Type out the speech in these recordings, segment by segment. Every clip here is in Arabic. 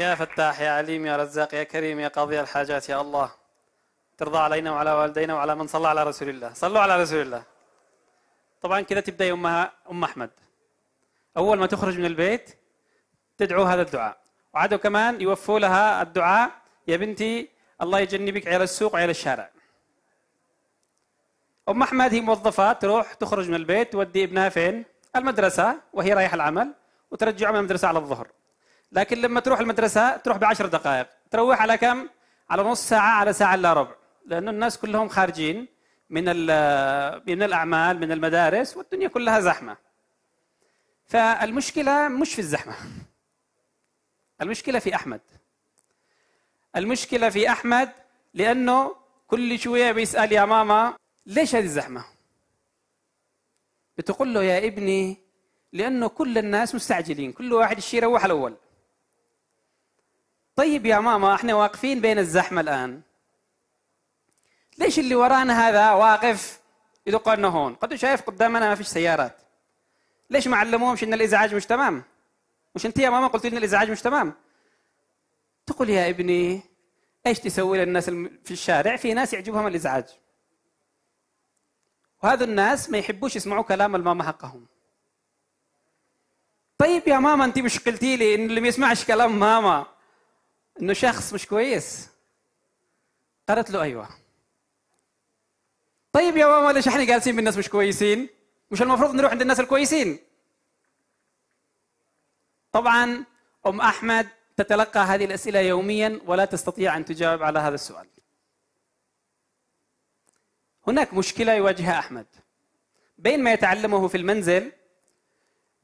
يا فتاح يا عليم يا رزاق يا كريم يا قاضي الحاجات يا الله ترضى علينا وعلى والدينا وعلى من صلى على رسول الله صلوا على رسول الله طبعا كذا تبدا يا امها ام احمد اول ما تخرج من البيت تدعو هذا الدعاء وعادوا كمان يوفوا لها الدعاء يا بنتي الله يجنبك عيال السوق وعيال الشارع ام احمد هي موظفه تروح تخرج من البيت تودي ابنها فين المدرسه وهي رايحه العمل وترجعه من المدرسه على الظهر لكن لما تروح المدرسة تروح بعشر دقائق تروح على كم؟ على نص ساعة على ساعة إلا ربع لأنه الناس كلهم خارجين من من الأعمال من المدارس والدنيا كلها زحمة فالمشكلة مش في الزحمة المشكلة في أحمد المشكلة في أحمد لأنه كل شوية بيسأل يا ماما ليش هذه الزحمة؟ بتقول له يا ابني لأنه كل الناس مستعجلين كل واحد الشيء يروح الأول طيب يا ماما احنا واقفين بين الزحمة الآن ليش اللي ورانا هذا واقف يدقنا هون قد شايف قدامنا ما فيش سيارات ليش ما علموهمش ان الازعاج مش تمام مش انت يا ماما قلت ان الازعاج مش تمام تقول يا ابني ايش تسوي للناس في الشارع في ناس يعجبهم الازعاج وهذا الناس ما يحبوش يسمعوا كلام الماما حقهم طيب يا ماما انت مش قلتي لي ان اللي ما يسمعش كلام ماما انه شخص مش كويس قالت له ايوه طيب يا ماما ليش احنا جالسين بالناس مش كويسين مش المفروض نروح عند الناس الكويسين طبعا ام احمد تتلقى هذه الاسئله يوميا ولا تستطيع ان تجاوب على هذا السؤال هناك مشكله يواجهها احمد بين ما يتعلمه في المنزل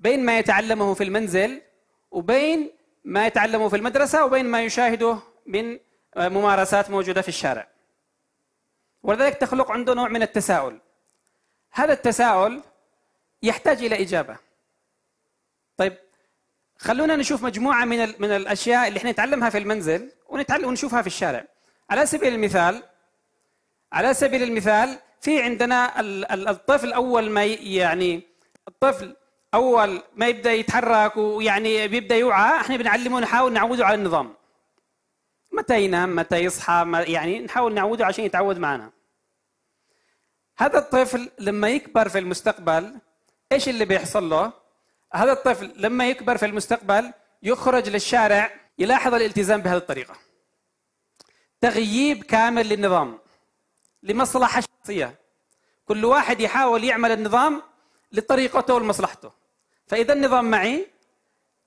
بين ما يتعلمه في المنزل وبين ما يتعلمه في المدرسة وبين ما يشاهده من ممارسات موجودة في الشارع ولذلك تخلق عنده نوع من التساؤل هذا التساؤل يحتاج إلى إجابة طيب خلونا نشوف مجموعة من من الأشياء اللي احنا نتعلمها في المنزل ونتعلم ونشوفها في الشارع على سبيل المثال على سبيل المثال في عندنا الطفل أول ما يعني الطفل اول ما يبدا يتحرك ويعني بيبدا يوعى احنا بنعلمه نحاول نعوده على النظام متى ينام متى يصحى يعني نحاول نعوده عشان يتعود معنا هذا الطفل لما يكبر في المستقبل ايش اللي بيحصل له هذا الطفل لما يكبر في المستقبل يخرج للشارع يلاحظ الالتزام بهذه الطريقه تغييب كامل للنظام لمصلحه شخصيه كل واحد يحاول يعمل النظام لطريقته ولمصلحته فاذا النظام معي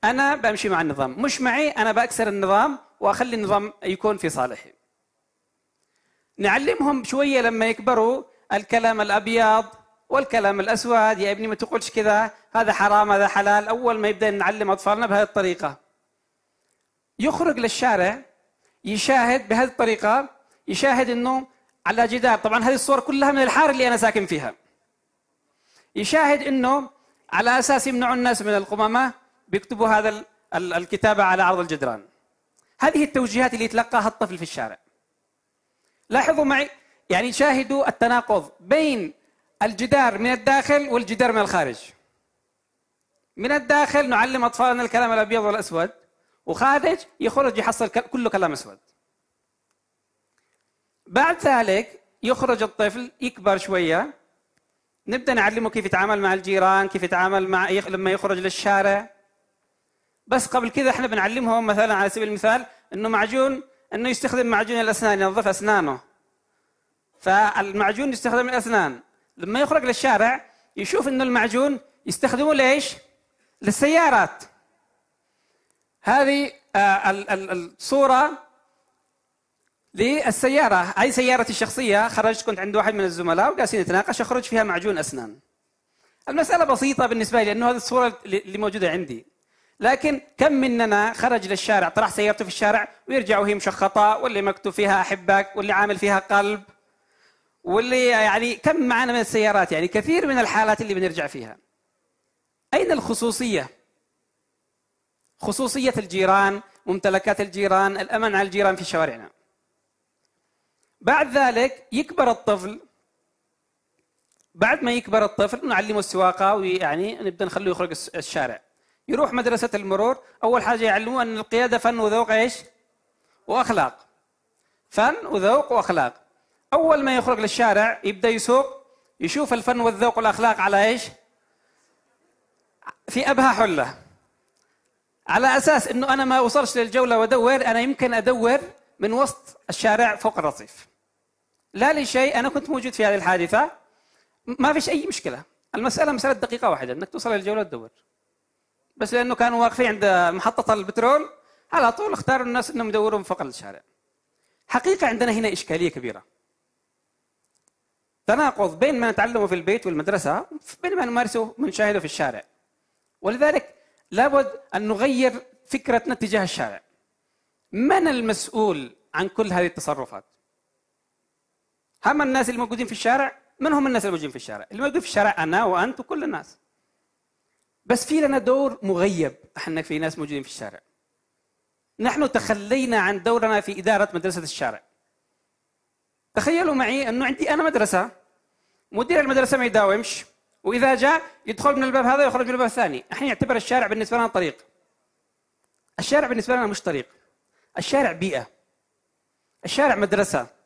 انا بمشي مع النظام مش معي انا باكسر النظام واخلي النظام يكون في صالحي نعلمهم شويه لما يكبروا الكلام الابيض والكلام الاسود يا ابني ما تقولش كذا هذا حرام هذا حلال اول ما يبدا نعلم اطفالنا بهذه الطريقه يخرج للشارع يشاهد بهذه الطريقه يشاهد انه على جدار طبعا هذه الصور كلها من الحاره اللي انا ساكن فيها يشاهد انه على اساس يمنعوا الناس من القمامه بيكتبوا هذا الكتابه على عرض الجدران. هذه التوجيهات اللي يتلقاها الطفل في الشارع. لاحظوا معي يعني شاهدوا التناقض بين الجدار من الداخل والجدار من الخارج. من الداخل نعلم اطفالنا الكلام الابيض والاسود وخارج يخرج يحصل كله كلام اسود. بعد ذلك يخرج الطفل يكبر شويه نبدا نعلمه كيف يتعامل مع الجيران كيف يتعامل مع لما يخرج للشارع بس قبل كذا احنا بنعلمهم مثلا على سبيل المثال انه معجون انه يستخدم معجون الاسنان ينظف اسنانه فالمعجون يستخدم الاسنان لما يخرج للشارع يشوف انه المعجون يستخدمه ليش للسيارات هذه آه، الصوره للسيارة هاي سيارتي الشخصية خرجت كنت عند واحد من الزملاء وجالسين نتناقش أخرج فيها معجون أسنان المسألة بسيطة بالنسبة لي لأنه هذه الصورة اللي موجودة عندي لكن كم مننا خرج للشارع طرح سيارته في الشارع ويرجع وهي مشخطة واللي مكتوب فيها أحبك واللي عامل فيها قلب واللي يعني كم معنا من السيارات يعني كثير من الحالات اللي بنرجع فيها أين الخصوصية؟ خصوصية الجيران ممتلكات الجيران الأمن على الجيران في شوارعنا بعد ذلك يكبر الطفل بعد ما يكبر الطفل نعلمه السواقه ويعني نبدا نخليه يخرج الشارع يروح مدرسه المرور اول حاجه يعلموه ان القياده فن وذوق ايش واخلاق فن وذوق واخلاق اول ما يخرج للشارع يبدا يسوق يشوف الفن والذوق والاخلاق على ايش في ابهى حله على اساس انه انا ما وصلش للجوله وادور انا يمكن ادور من وسط الشارع فوق الرصيف لا لشيء انا كنت موجود في هذه الحادثه ما فيش اي مشكله المساله مساله دقيقه واحده انك توصل للجوله تدور بس لانه كانوا واقفين عند محطه البترول على طول اختاروا الناس انهم يدوروا من فوق الشارع حقيقه عندنا هنا اشكاليه كبيره تناقض بين ما نتعلمه في البيت والمدرسه بين ما نمارسه ونشاهده في الشارع ولذلك لابد ان نغير فكرتنا تجاه الشارع من المسؤول عن كل هذه التصرفات هم الناس اللي موجودين في الشارع من هم الناس الموجودين في الشارع اللي موجودين في الشارع انا وانت وكل الناس بس في لنا دور مغيب احنا في ناس موجودين في الشارع نحن تخلينا عن دورنا في اداره مدرسه الشارع تخيلوا معي انه عندي انا مدرسه مدير المدرسه ما يداومش واذا جاء يدخل من الباب هذا ويخرج من الباب الثاني احنا يعتبر الشارع بالنسبه لنا طريق الشارع بالنسبه لنا مش طريق الشارع بيئه الشارع مدرسه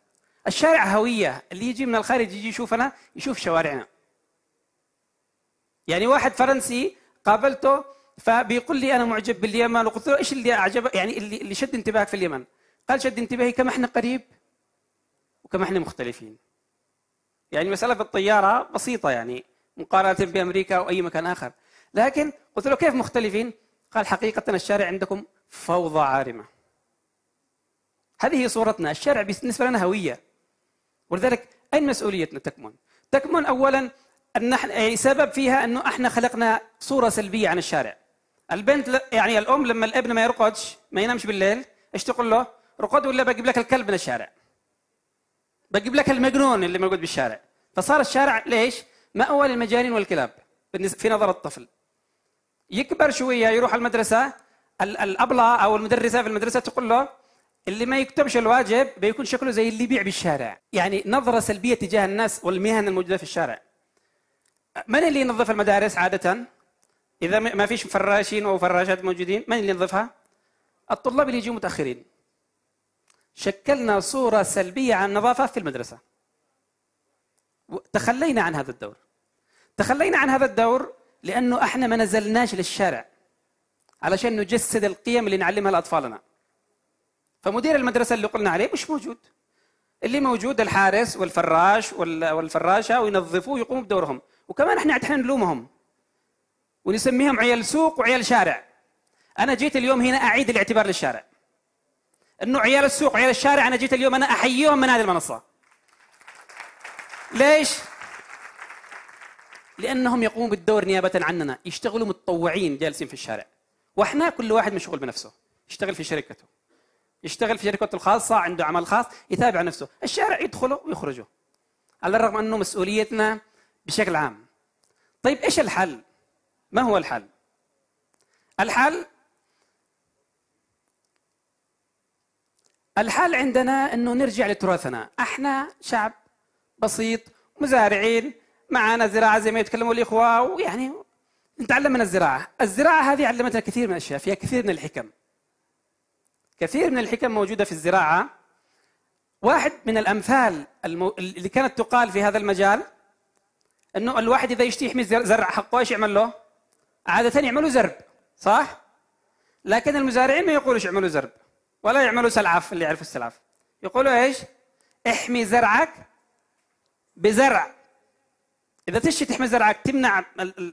الشارع هويه اللي يجي من الخارج يجي يشوفنا يشوف شوارعنا يعني واحد فرنسي قابلته فبيقول لي انا معجب باليمن وقلت له ايش اللي اعجبك يعني اللي اللي شد انتباهك في اليمن قال شد انتباهي كم احنا قريب وكم احنا مختلفين يعني مساله الطياره بسيطه يعني مقارنه بامريكا او اي مكان اخر لكن قلت له كيف مختلفين قال حقيقه الشارع عندكم فوضى عارمه هذه هي صورتنا الشارع بالنسبه لنا هويه ولذلك أين مسؤوليتنا تكمن؟ تكمن أولا أن نحن يعني سبب فيها أنه احنا خلقنا صورة سلبية عن الشارع. البنت يعني الأم لما الابن ما يرقدش ما ينامش بالليل ايش تقول له؟ رقد ولا بجيب لك الكلب من الشارع. بجيب لك المجنون اللي موجود بالشارع. فصار الشارع ليش؟ مأوى للمجانين والكلاب في نظر الطفل. يكبر شوية يروح المدرسة الأبلة أو المدرسة في المدرسة تقول له اللي ما يكتبش الواجب بيكون شكله زي اللي يبيع بالشارع يعني نظرة سلبية تجاه الناس والمهن الموجودة في الشارع من اللي ينظف المدارس عادة إذا ما فيش فراشين أو فراشات موجودين من اللي ينظفها الطلاب اللي يجوا متأخرين شكلنا صورة سلبية عن النظافة في المدرسة تخلينا عن هذا الدور تخلينا عن هذا الدور لأنه احنا ما نزلناش للشارع علشان نجسد القيم اللي نعلمها لأطفالنا فمدير المدرسة اللي قلنا عليه مش موجود اللي موجود الحارس والفراش والفراشة وينظفوا ويقوموا بدورهم وكمان احنا احنا نلومهم ونسميهم عيال سوق وعيال شارع انا جيت اليوم هنا اعيد الاعتبار للشارع انه عيال السوق وعيال الشارع انا جيت اليوم انا احييهم من هذه المنصة ليش؟ لانهم يقومون بالدور نيابه عننا يشتغلوا متطوعين جالسين في الشارع واحنا كل واحد مشغول بنفسه يشتغل في شركته يشتغل في شركته الخاصة عنده عمل خاص يتابع نفسه الشارع يدخله ويخرجه على الرغم أنه مسؤوليتنا بشكل عام طيب إيش الحل؟ ما هو الحل؟ الحل الحل عندنا أنه نرجع لتراثنا احنا شعب بسيط مزارعين معنا زراعة زي ما يتكلموا الإخوة ويعني نتعلم من الزراعة الزراعة هذه علمتنا كثير من الأشياء فيها كثير من الحكم كثير من الحكم موجودة في الزراعة واحد من الأمثال المو... اللي كانت تقال في هذا المجال أنه الواحد إذا يشتي يحمي زرع حقه إيش يعمل له؟ عادة يعملوا زرب صح؟ لكن المزارعين ما يقولوش اعملوا زرب ولا يعملوا سلعف اللي يعرفوا السلعف يقولوا ايش؟ احمي زرعك بزرع اذا تشتي تحمي زرعك تمنع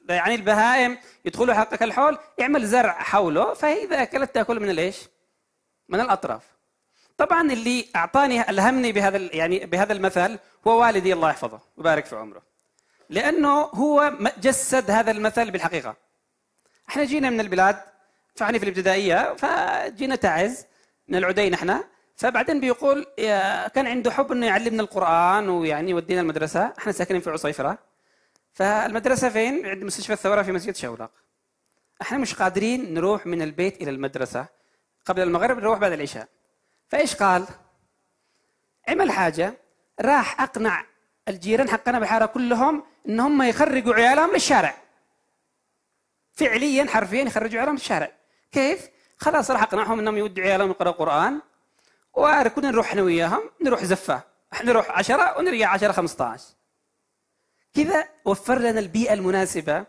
يعني البهائم يدخلوا حقك الحول اعمل زرع حوله فاذا اكلت تاكل من الايش؟ من الأطراف طبعا اللي أعطاني ألهمني بهذا يعني بهذا المثل هو والدي الله يحفظه ويبارك في عمره لأنه هو جسد هذا المثل بالحقيقة احنا جينا من البلاد فعني في الابتدائية فجينا تعز من العدين احنا فبعدين بيقول كان عنده حب انه يعلمنا القران ويعني يودينا المدرسه احنا ساكنين في عصيفره فالمدرسه فين عند مستشفى الثوره في مسجد شولق احنا مش قادرين نروح من البيت الى المدرسه قبل المغرب نروح بعد العشاء فايش قال؟ عمل حاجه راح اقنع الجيران حقنا بحاره كلهم ان هم يخرجوا عيالهم للشارع فعليا حرفيا يخرجوا عيالهم للشارع كيف؟ خلاص راح اقنعهم انهم يودوا عيالهم يقراوا قران وكنا نروح احنا وياهم نروح زفه احنا نروح 10 ونرجع 10 15 كذا وفر لنا البيئه المناسبه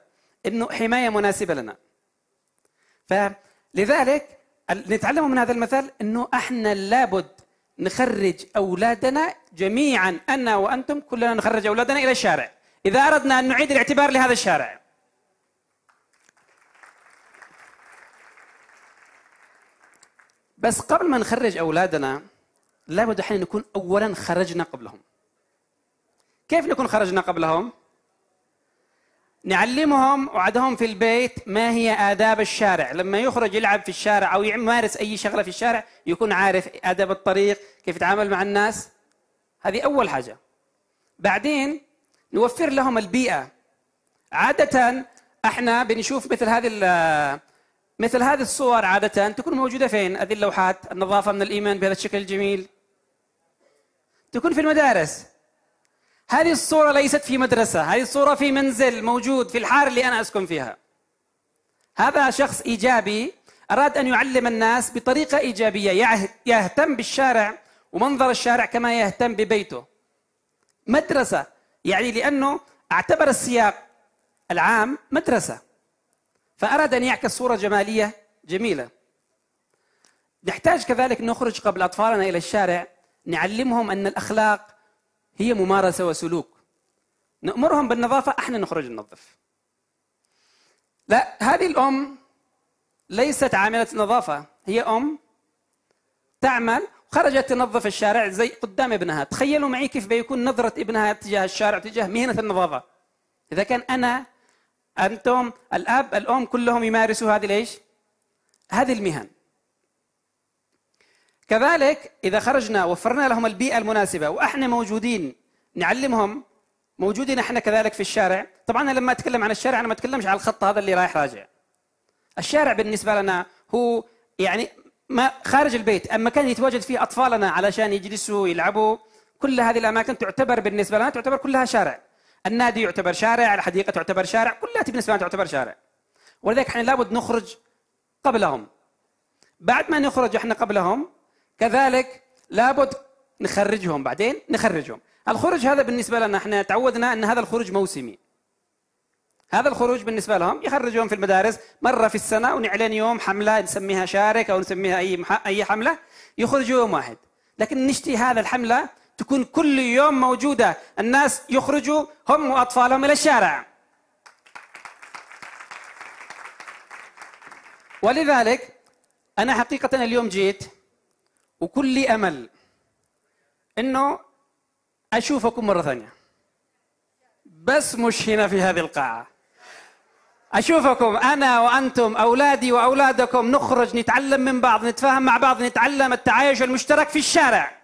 انه حمايه مناسبه لنا فلذلك نتعلم من هذا المثال انه احنا لابد نخرج اولادنا جميعا انا وانتم كلنا نخرج اولادنا الى الشارع اذا اردنا ان نعيد الاعتبار لهذا الشارع بس قبل ما نخرج اولادنا لابد احيانا نكون اولا خرجنا قبلهم كيف نكون خرجنا قبلهم نعلمهم وعدهم في البيت ما هي آداب الشارع لما يخرج يلعب في الشارع أو يمارس أي شغلة في الشارع يكون عارف آداب الطريق كيف يتعامل مع الناس هذه أول حاجة بعدين نوفر لهم البيئة عادة احنا بنشوف مثل هذه مثل هذه الصور عادة تكون موجودة فين؟ هذه اللوحات النظافة من الإيمان بهذا الشكل الجميل تكون في المدارس هذه الصورة ليست في مدرسة هذه الصورة في منزل موجود في الحارة اللي أنا أسكن فيها هذا شخص إيجابي أراد أن يعلم الناس بطريقة إيجابية يهتم بالشارع ومنظر الشارع كما يهتم ببيته مدرسة يعني لأنه اعتبر السياق العام مدرسة فأراد أن يعكس صورة جمالية جميلة نحتاج كذلك نخرج قبل أطفالنا إلى الشارع نعلمهم أن الأخلاق هي ممارسة وسلوك نأمرهم بالنظافة احنا نخرج ننظف لا هذه الأم ليست عاملة نظافة هي أم تعمل خرجت تنظف الشارع زي قدام ابنها تخيلوا معي كيف بيكون نظرة ابنها تجاه الشارع تجاه مهنة النظافة إذا كان أنا أنتم الأب الأم كلهم يمارسوا هذه الإيش هذه المهن كذلك إذا خرجنا وفرنا لهم البيئة المناسبة وإحنا موجودين نعلمهم موجودين إحنا كذلك في الشارع طبعا أنا لما أتكلم عن الشارع أنا ما أتكلمش عن الخط هذا اللي رايح راجع الشارع بالنسبة لنا هو يعني ما خارج البيت أما مكان يتواجد فيه أطفالنا علشان يجلسوا يلعبوا كل هذه الأماكن تعتبر بالنسبة لنا تعتبر كلها شارع النادي يعتبر شارع الحديقة تعتبر شارع كلها بالنسبة لنا تعتبر شارع ولذلك احنا لابد نخرج قبلهم بعد ما نخرج احنا قبلهم كذلك لابد نخرجهم بعدين نخرجهم الخروج هذا بالنسبة لنا احنا تعودنا ان هذا الخروج موسمي هذا الخروج بالنسبة لهم يخرجون في المدارس مرة في السنة ونعلن يوم حملة نسميها شارك أو نسميها أي مح... أي حملة يخرجوا يوم واحد لكن نشتي هذا الحملة تكون كل يوم موجودة الناس يخرجوا هم وأطفالهم إلى الشارع ولذلك أنا حقيقة اليوم جيت وكل امل انه اشوفكم مره ثانيه بس مش هنا في هذه القاعه اشوفكم انا وانتم اولادي واولادكم نخرج نتعلم من بعض نتفاهم مع بعض نتعلم التعايش المشترك في الشارع